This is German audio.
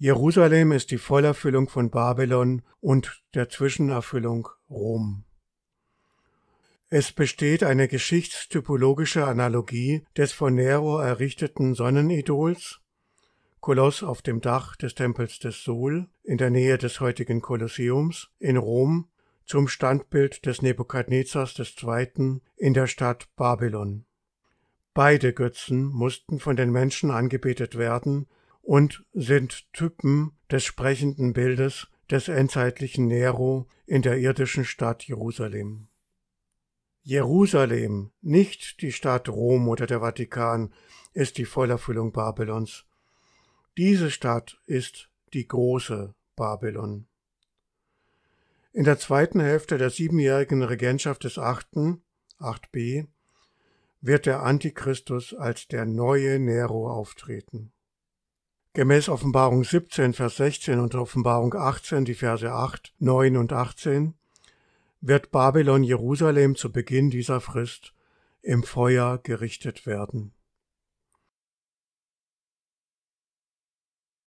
Jerusalem ist die Vollerfüllung von Babylon und der Zwischenerfüllung Rom. Es besteht eine geschichtstypologische Analogie des von Nero errichteten Sonnenidols, Koloss auf dem Dach des Tempels des Sol in der Nähe des heutigen Kolosseums in Rom zum Standbild des Nebukadnezars II. in der Stadt Babylon. Beide Götzen mussten von den Menschen angebetet werden und sind Typen des sprechenden Bildes des endzeitlichen Nero in der irdischen Stadt Jerusalem. Jerusalem, nicht die Stadt Rom oder der Vatikan, ist die Vollerfüllung Babylons. Diese Stadt ist die große Babylon. In der zweiten Hälfte der siebenjährigen Regentschaft des Achten, 8b, wird der Antichristus als der neue Nero auftreten. Gemäß Offenbarung 17, Vers 16 und Offenbarung 18, die Verse 8, 9 und 18, wird Babylon Jerusalem zu Beginn dieser Frist im Feuer gerichtet werden